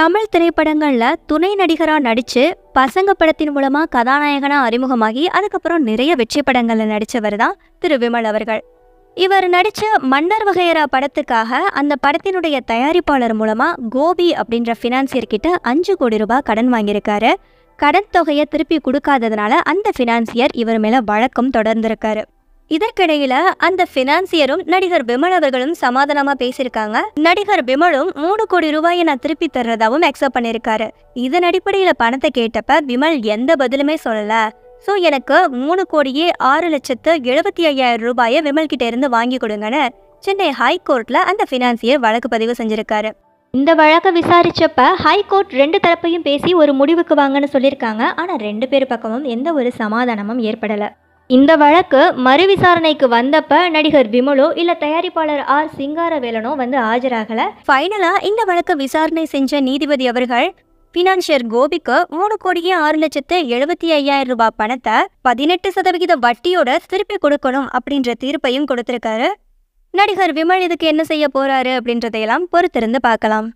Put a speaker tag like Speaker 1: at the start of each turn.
Speaker 1: தமிழ் திரைப்படங்களில் துணை நடிகராக நடித்து பசங்க படத்தின் மூலமாக கதாநாயகனாக அறிமுகமாகி அதுக்கப்புறம் நிறைய வெற்றி படங்களில் நடித்தவர் தான் திரு விமல் அவர்கள் இவர் நடித்த மன்னர் வகையரா படத்துக்காக அந்த படத்தினுடைய தயாரிப்பாளர் மூலமாக கோபி அப்படின்ற ஃபினான்சியர்கிட்ட கிட்ட அஞ்சு கோடி ரூபாய் கடன் வாங்கியிருக்காரு கடன் தொகையை திருப்பி கொடுக்காததுனால அந்த ஃபினான்சியர் இவர் மேலே வழக்கம் தொடர்ந்திருக்காரு இதற்கிடையில அந்த பினான்சியரும் நடிகர் பிமல் அவர்களும் சமாதானமா பேசியிருக்காங்க நடிகர் பிமலும் மூணு கோடி ரூபாயை நான் திருப்பி தர்றதாவும் அக்செப்ட் பண்ணிருக்காரு இதன் அடிப்படையில பணத்தை கேட்டப்ப பிமல் எந்த பதிலுமே சொல்லல ஸோ எனக்கு மூணு கோடியே ஆறு லட்சத்து எழுபத்தி ஐயாயிரம் ரூபாயை விமல் கிட்ட இருந்து வாங்கி கொடுங்கன்னு சென்னை ஹைகோர்ட்ல அந்த பினான்சியர் வழக்கு பதிவு செஞ்சிருக்காரு இந்த வழக்கை விசாரிச்சப்ப ஹைகோர்ட் ரெண்டு தரப்பையும் பேசி ஒரு முடிவுக்கு வாங்கன்னு சொல்லியிருக்காங்க ஆனால் ரெண்டு பேர் பக்கமும் எந்த ஒரு சமாதானமும் ஏற்படலை இந்த வழக்கு மறு விசாரணைக்கு வந்தப்ப நடிகர் விமலோ இல்ல தயாரிப்பாளர் ஆர் சிங்காரவேலனோ வந்து ஆஜராகல ஃபைனலா இந்த வழக்கு விசாரணை செஞ்ச நீதிபதி அவர்கள் பினான்சியர் கோபிக்கு மூணு கோடியே ஆறு லட்சத்து எழுபத்தி ஐயாயிரம் ரூபாய் பணத்தை பதினெட்டு சதவிகித வட்டியோட திருப்பி கொடுக்கணும் அப்படின்ற தீர்ப்பையும் கொடுத்திருக்காரு நடிகர் விமல் இதுக்கு என்ன செய்ய போறாரு அப்படின்றதையெல்லாம் பொறுத்திருந்து பார்க்கலாம்